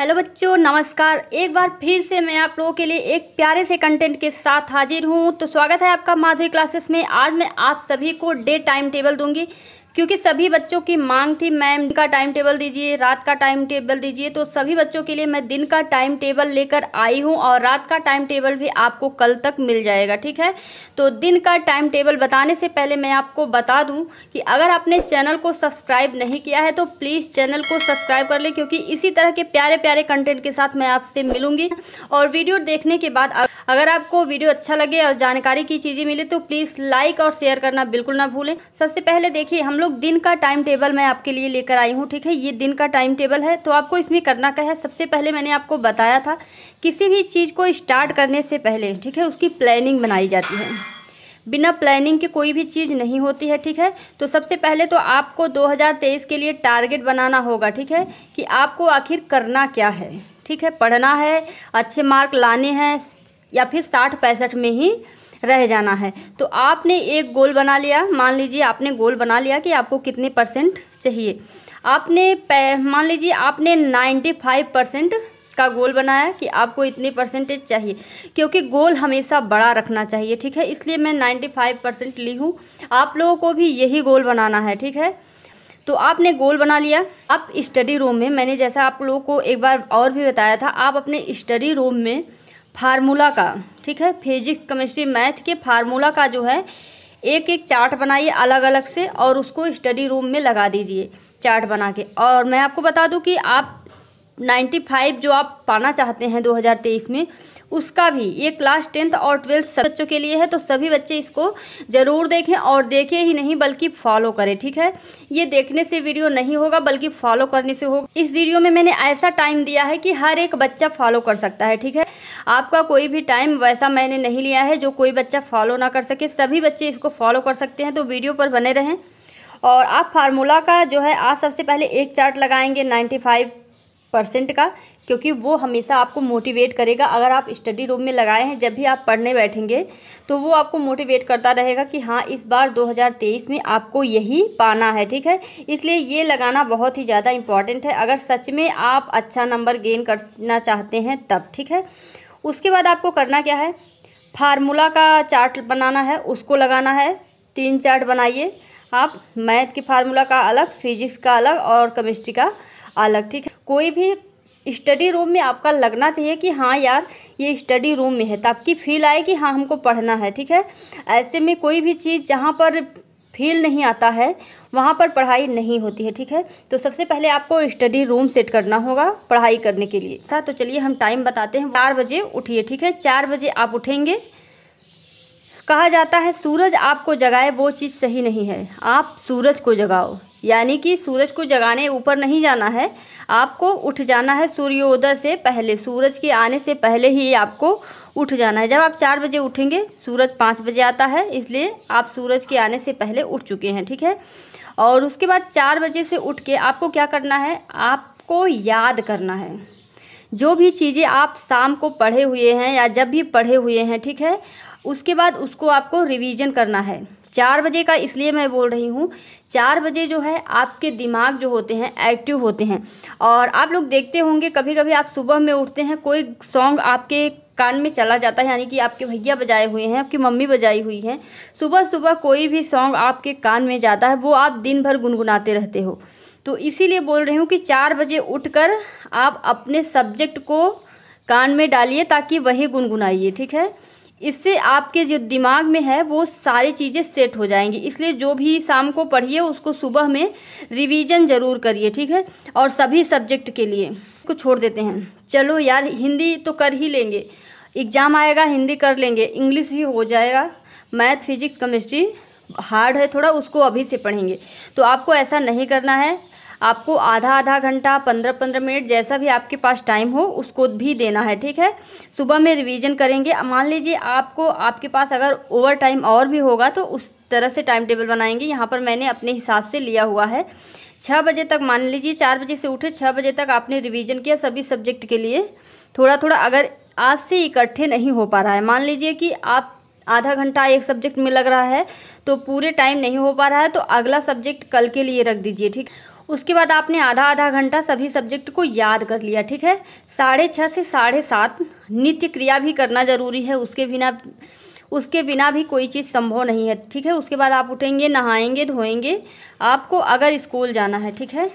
hello बच्चों नमस्कार एक बार फिर से मैं आप लोगों के लिए एक प्यारे से कंटेंट के साथ हाजिर हूँ तो स्वागत है आपका माधुरी क्लासेस में आज मैं आप सभी को डे टाइम टेबल दूंगी क्योंकि सभी बच्चों की मांग थी मैम का टाइम टेबल दीजिए रात का टाइम टेबल दीजिए तो सभी बच्चों के लिए मैं दिन का टाइम टेबल लेकर आई हूँ और रात का टाइम टेबल भी आपको कल तक मिल जाएगा ठीक है तो दिन का टाइम टेबल बताने से पहले मैं आपको बता दूँ कि अगर आपने चैनल को सब्सक्राइब नहीं किया है तो प्लीज़ चैनल को सब्सक्राइब कर लें क्योंकि इसी तरह के प्यारे प्यारे कंटेंट के साथ मैं आपसे मिलूँगी और वीडियो देखने के बाद अगर आपको वीडियो अच्छा लगे और जानकारी की चीज़ें मिले तो प्लीज़ लाइक और शेयर करना बिल्कुल ना भूलें सबसे पहले देखिए हम लोग दिन का टाइम टेबल मैं आपके लिए लेकर आई हूँ ठीक है ये दिन का टाइम टेबल है तो आपको इसमें करना क्या है सबसे पहले मैंने आपको बताया था किसी भी चीज़ को स्टार्ट करने से पहले ठीक है उसकी प्लानिंग बनाई जाती है बिना प्लानिंग के कोई भी चीज़ नहीं होती है ठीक है तो सबसे पहले तो आपको 2023 के लिए टारगेट बनाना होगा ठीक है कि आपको आखिर करना क्या है ठीक है पढ़ना है अच्छे मार्क लाने हैं या फिर साठ पैंसठ में ही रह जाना है तो आपने एक गोल बना लिया मान लीजिए आपने गोल बना लिया कि आपको कितने परसेंट चाहिए आपने मान लीजिए आपने नाइन्टी फाइव परसेंट का गोल बनाया कि आपको इतनी परसेंटेज चाहिए क्योंकि गोल हमेशा बड़ा रखना चाहिए ठीक है इसलिए मैं नाइन्टी फाइव परसेंट ली हूँ आप लोगों को भी यही गोल बनाना है ठीक है तो आपने गोल बना लिया अब स्टडी रूम में मैंने जैसा आप लोगों को एक बार और भी बताया था आप अपने स्टडी रूम में फार्मूला का ठीक है फिजिक्स केमिस्ट्री मैथ के फार्मूला का जो है एक एक चार्ट बनाइए अलग अलग से और उसको स्टडी रूम में लगा दीजिए चार्ट बना के और मैं आपको बता दूं कि आप 95 जो आप पाना चाहते हैं 2023 में उसका भी ये क्लास टेंथ और ट्वेल्थ सब बच्चों के लिए है तो सभी बच्चे इसको ज़रूर देखें और देखें ही नहीं बल्कि फॉलो करें ठीक है ये देखने से वीडियो नहीं होगा बल्कि फॉलो करने से होगा इस वीडियो में मैंने ऐसा टाइम दिया है कि हर एक बच्चा फॉलो कर सकता है ठीक है आपका कोई भी टाइम वैसा मैंने नहीं लिया है जो कोई बच्चा फॉलो ना कर सके सभी बच्चे इसको फॉलो कर सकते हैं तो वीडियो पर बने रहें और आप फार्मूला का जो है आप सबसे पहले एक चार्ट लगाएंगे नाइन्टी फाइव परसेंट का क्योंकि वो हमेशा आपको मोटिवेट करेगा अगर आप स्टडी रूम में लगाए हैं जब भी आप पढ़ने बैठेंगे तो वो आपको मोटिवेट करता रहेगा कि हाँ इस बार 2023 में आपको यही पाना है ठीक है इसलिए ये लगाना बहुत ही ज़्यादा इम्पॉर्टेंट है अगर सच में आप अच्छा नंबर गेन करना चाहते हैं तब ठीक है उसके बाद आपको करना क्या है फार्मूला का चार्ट बनाना है उसको लगाना है तीन चार्ट बनाइए आप मैथ के फार्मूला का अलग फिजिक्स का अलग और केमिस्ट्री का अलग ठीक है कोई भी स्टडी रूम में आपका लगना चाहिए कि हाँ यार ये स्टडी रूम में है तो आपकी फील आए कि हाँ हमको पढ़ना है ठीक है ऐसे में कोई भी चीज़ जहाँ पर फील नहीं आता है वहाँ पर पढ़ाई नहीं होती है ठीक है तो सबसे पहले आपको स्टडी रूम सेट करना होगा पढ़ाई करने के लिए था तो चलिए हम टाइम बताते हैं चार बजे उठिए ठीक है चार बजे आप उठेंगे कहा जाता है सूरज आपको जगाए वो चीज़ सही नहीं है आप सूरज को जगाओ यानी कि सूरज को जगाने ऊपर नहीं जाना है आपको उठ जाना है सूर्योदय से पहले सूरज के आने से पहले ही आपको उठ जाना है जब आप चार बजे उठेंगे सूरज पाँच बजे आता है इसलिए आप सूरज के आने से पहले उठ चुके हैं ठीक है और उसके बाद चार बजे से उठ के आपको क्या करना है आपको याद करना है जो भी चीज़ें आप शाम को पढ़े हुए हैं या जब भी पढ़े हुए हैं ठीक है उसके बाद उसको आपको रिवीजन करना है चार बजे का इसलिए मैं बोल रही हूँ चार बजे जो है आपके दिमाग जो होते हैं एक्टिव होते हैं और आप लोग देखते होंगे कभी कभी आप सुबह में उठते हैं कोई सॉन्ग आपके कान में चला जाता है यानी कि आपके भैया बजाए हुए हैं आपकी मम्मी बजाई हुई हैं सुबह सुबह कोई भी सॉन्ग आपके कान में जाता है वो आप दिन भर गुनगुनाते रहते हो तो इसीलिए बोल रही हूँ कि चार बजे उठकर आप अपने सब्जेक्ट को कान में डालिए ताकि वही गुनगुनाइए ठीक है इससे आपके जो दिमाग में है वो सारी चीज़ें सेट हो जाएंगी इसलिए जो भी शाम को पढ़िए उसको सुबह में रिवीजन ज़रूर करिए ठीक है और सभी सब्जेक्ट के लिए को छोड़ देते हैं चलो यार हिंदी तो कर ही लेंगे एग्ज़ाम आएगा हिंदी कर लेंगे इंग्लिश भी हो जाएगा मैथ फिजिक्स केमिस्ट्री हार्ड है थोड़ा उसको अभी से पढ़ेंगे तो आपको ऐसा नहीं करना है आपको आधा आधा घंटा पंद्रह पंद्रह मिनट जैसा भी आपके पास टाइम हो उसको भी देना है ठीक है सुबह में रिवीजन करेंगे मान लीजिए आपको आपके पास अगर ओवर टाइम और भी होगा तो उस तरह से टाइम टेबल बनाएंगे यहाँ पर मैंने अपने हिसाब से लिया हुआ है छः बजे तक मान लीजिए चार बजे से उठे छः बजे तक आपने रिवीजन किया सभी सब्जेक्ट के लिए थोड़ा थोड़ा अगर आपसे इकट्ठे नहीं हो पा रहा है मान लीजिए कि आप आधा घंटा एक सब्जेक्ट में लग रहा है तो पूरे टाइम नहीं हो पा रहा है तो अगला सब्जेक्ट कल के लिए रख दीजिए ठीक है उसके बाद आपने आधा आधा घंटा सभी सब्जेक्ट को याद कर लिया ठीक है साढ़े छः से साढ़े सात नित्य क्रिया भी करना ज़रूरी है उसके बिना उसके बिना भी कोई चीज़ संभव नहीं है ठीक है उसके बाद आप उठेंगे नहाएंगे धोएंगे आपको अगर स्कूल जाना है ठीक है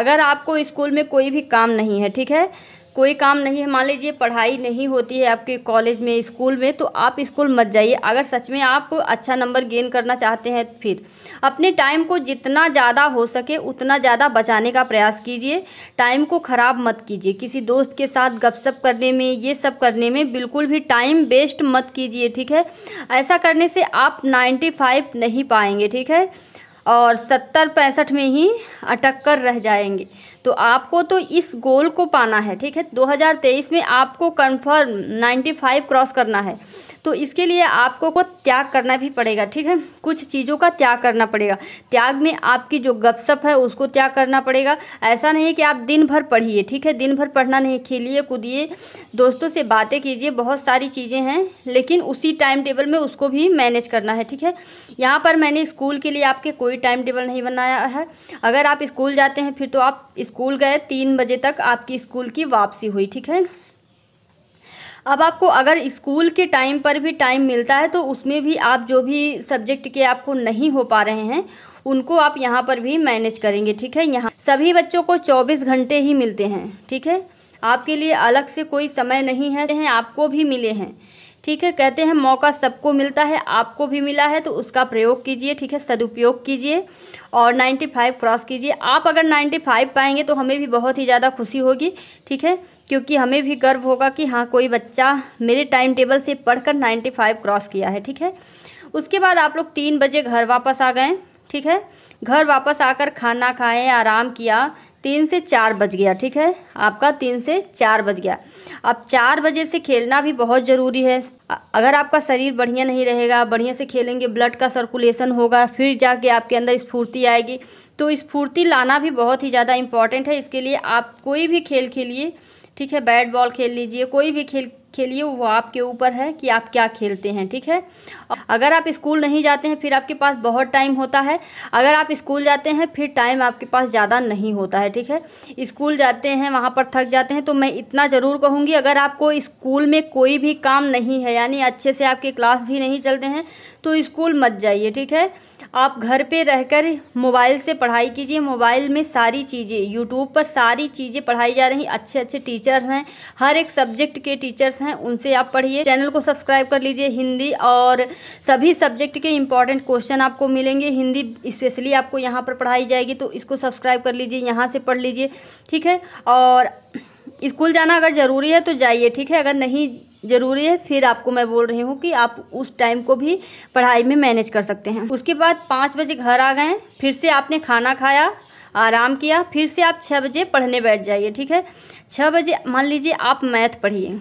अगर आपको स्कूल में कोई भी काम नहीं है ठीक है कोई काम नहीं है मान लीजिए पढ़ाई नहीं होती है आपके कॉलेज में स्कूल में तो आप स्कूल मत जाइए अगर सच में आप अच्छा नंबर गेन करना चाहते हैं फिर अपने टाइम को जितना ज़्यादा हो सके उतना ज़्यादा बचाने का प्रयास कीजिए टाइम को ख़राब मत कीजिए किसी दोस्त के साथ गपशप करने में ये सब करने में बिल्कुल भी टाइम वेस्ट मत कीजिए ठीक है ऐसा करने से आप नाइन्टी फाइव नहीं पाएंगे ठीक है और सत्तर पैंसठ में ही अटक कर रह जाएंगे तो आपको तो इस गोल को पाना है ठीक है 2023 में आपको कन्फर्म 95 क्रॉस करना है तो इसके लिए आपको को त्याग करना भी पड़ेगा ठीक है कुछ चीज़ों का त्याग करना पड़ेगा त्याग में आपकी जो गपसप है उसको त्याग करना पड़ेगा ऐसा नहीं कि आप दिन भर पढ़िए ठीक है दिन भर पढ़ना नहीं खेलिए कूदिए दोस्तों से बातें कीजिए बहुत सारी चीज़ें हैं लेकिन उसी टाइम टेबल में उसको भी मैनेज करना है ठीक है यहाँ पर मैंने स्कूल के लिए आपके कोई टाइम टेबल नहीं बनाया है अगर आप स्कूल जाते हैं फिर तो आप स्कूल गए तीन बजे तक आपकी स्कूल की वापसी हुई ठीक है अब आपको अगर स्कूल के टाइम पर भी टाइम मिलता है तो उसमें भी आप जो भी सब्जेक्ट के आपको नहीं हो पा रहे हैं उनको आप यहाँ पर भी मैनेज करेंगे ठीक है यहाँ सभी बच्चों को 24 घंटे ही मिलते हैं ठीक है आपके लिए अलग से कोई समय नहीं है आपको भी मिले हैं ठीक है कहते हैं मौका सबको मिलता है आपको भी मिला है तो उसका प्रयोग कीजिए ठीक है सदुपयोग कीजिए और 95 क्रॉस कीजिए आप अगर 95 पाएंगे तो हमें भी बहुत ही ज़्यादा खुशी होगी ठीक है क्योंकि हमें भी गर्व होगा कि हाँ कोई बच्चा मेरे टाइम टेबल से नाइन्टी फाइव क्रॉस किया है ठीक है उसके बाद आप लोग तीन बजे घर वापस आ गए ठीक है घर वापस आकर खाना खाएँ आराम किया तीन से चार बज गया ठीक है आपका तीन से चार बज गया अब चार बजे से खेलना भी बहुत ज़रूरी है अगर आपका शरीर बढ़िया नहीं रहेगा बढ़िया से खेलेंगे ब्लड का सर्कुलेशन होगा फिर जाके आपके अंदर स्फूर्ति आएगी तो स्फूर्ति लाना भी बहुत ही ज़्यादा इम्पॉर्टेंट है इसके लिए आप कोई भी खेल खेलिए ठीक है बैट बॉल खेल लीजिए कोई भी खेल खेलिए वो आपके ऊपर है कि आप क्या खेलते हैं ठीक है अगर आप स्कूल नहीं जाते हैं फिर आपके पास बहुत टाइम होता है अगर आप स्कूल जाते हैं फिर टाइम आपके पास ज़्यादा नहीं होता है ठीक है स्कूल जाते हैं वहाँ पर थक जाते हैं तो मैं इतना ज़रूर कहूँगी अगर आपको स्कूल में कोई भी काम नहीं है यानी अच्छे से आपके क्लास भी नहीं चलते हैं तो स्कूल मत जाइए ठीक है आप घर पर रहकर मोबाइल से पढ़ाई कीजिए मोबाइल में सारी चीज़ें यूट्यूब पर सारी चीज़ें पढ़ाई जा रही अच्छे अच्छे टीचर हैं हर एक सब्जेक्ट के टीचर्स बुक्स हैं उनसे आप पढ़िए चैनल को सब्सक्राइब कर लीजिए हिंदी और सभी सब्जेक्ट के इंपॉर्टेंट क्वेश्चन आपको मिलेंगे हिंदी स्पेशली आपको यहाँ पर पढ़ाई जाएगी तो इसको सब्सक्राइब कर लीजिए यहाँ से पढ़ लीजिए ठीक है और स्कूल जाना अगर ज़रूरी है तो जाइए ठीक है अगर नहीं ज़रूरी है फिर आपको मैं बोल रही हूँ कि आप उस टाइम को भी पढ़ाई में मैनेज कर सकते हैं उसके बाद पाँच बजे घर आ गए फिर से आपने खाना खाया आराम किया फिर से आप छः बजे पढ़ने बैठ जाइए ठीक है छः बजे मान लीजिए आप मैथ पढ़िए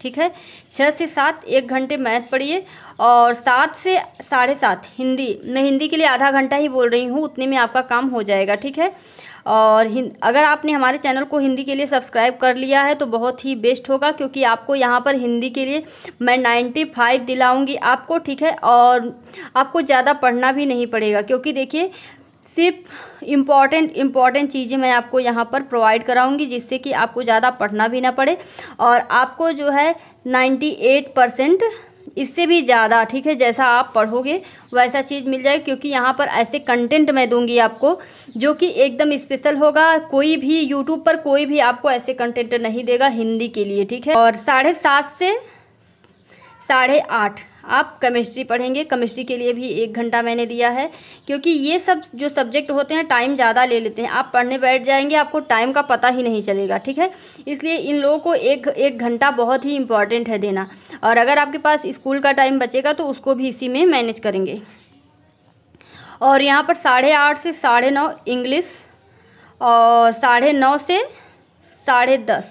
ठीक है छः से सात एक घंटे मैथ पढ़िए और सात से साढ़े सात हिंदी मैं हिंदी के लिए आधा घंटा ही बोल रही हूँ उतने में आपका काम हो जाएगा ठीक है और अगर आपने हमारे चैनल को हिंदी के लिए सब्सक्राइब कर लिया है तो बहुत ही बेस्ट होगा क्योंकि आपको यहाँ पर हिंदी के लिए मैं नाइन्टी फाइव दिलाऊँगी आपको ठीक है और आपको ज़्यादा पढ़ना भी नहीं पड़ेगा क्योंकि देखिए सिर्फ इम्पॉर्टेंट इम्पॉर्टेंट चीज़ें मैं आपको यहाँ पर प्रोवाइड कराऊंगी जिससे कि आपको ज़्यादा पढ़ना भी ना पड़े और आपको जो है नाइन्टी एट परसेंट इससे भी ज़्यादा ठीक है जैसा आप पढ़ोगे वैसा चीज़ मिल जाएगी क्योंकि यहाँ पर ऐसे कंटेंट मैं दूंगी आपको जो कि एकदम स्पेशल होगा कोई भी यूट्यूब पर कोई भी आपको ऐसे कंटेंट नहीं देगा हिंदी के लिए ठीक है और साढ़े सात से साढ़े आठ आप केमिस्ट्री पढ़ेंगे केमिस्ट्री के लिए भी एक घंटा मैंने दिया है क्योंकि ये सब जो सब्जेक्ट होते हैं टाइम ज़्यादा ले लेते हैं आप पढ़ने बैठ जाएंगे आपको टाइम का पता ही नहीं चलेगा ठीक है इसलिए इन लोगों को एक एक घंटा बहुत ही इम्पॉर्टेंट है देना और अगर आपके पास स्कूल का टाइम बचेगा तो उसको भी इसी में मैनेज करेंगे और यहाँ पर साढ़े आठ से साढ़े नौ इंग्लिश और साढ़े नौ से साढ़े दस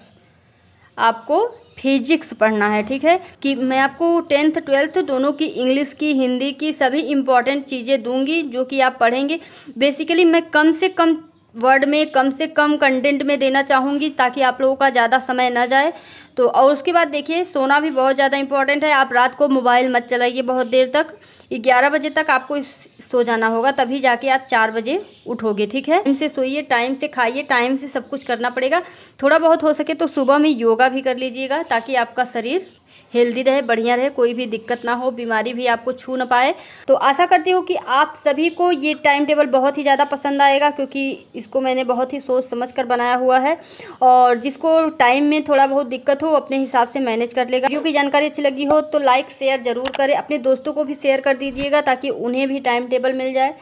आपको फिजिक्स पढ़ना है ठीक है कि मैं आपको टेंथ ट्वेल्थ दोनों की इंग्लिश की हिंदी की सभी इम्पॉर्टेंट चीज़ें दूंगी जो कि आप पढ़ेंगे बेसिकली मैं कम से कम वर्ड में कम से कम कंटेंट में देना चाहूँगी ताकि आप लोगों का ज़्यादा समय ना जाए तो और उसके बाद देखिए सोना भी बहुत ज़्यादा इंपॉर्टेंट है आप रात को मोबाइल मत चलाइए बहुत देर तक ग्यारह बजे तक आपको सो जाना होगा तभी जाके आप चार बजे उठोगे ठीक है टाइम से सोइए टाइम से खाइए टाइम से सब कुछ करना पड़ेगा थोड़ा बहुत हो सके तो सुबह में योगा भी कर लीजिएगा ताकि आपका शरीर हेल्दी रहे बढ़िया रहे कोई भी दिक्कत ना हो बीमारी भी आपको छू ना पाए तो आशा करती हूँ कि आप सभी को ये टाइम टेबल बहुत ही ज़्यादा पसंद आएगा क्योंकि इसको मैंने बहुत ही सोच समझ कर बनाया हुआ है और जिसको टाइम में थोड़ा बहुत दिक्कत हो अपने हिसाब से मैनेज कर लेगा क्योंकि जानकारी अच्छी लगी हो तो लाइक शेयर ज़रूर करें अपने दोस्तों को भी शेयर कर दीजिएगा ताकि उन्हें भी टाइम टेबल मिल जाए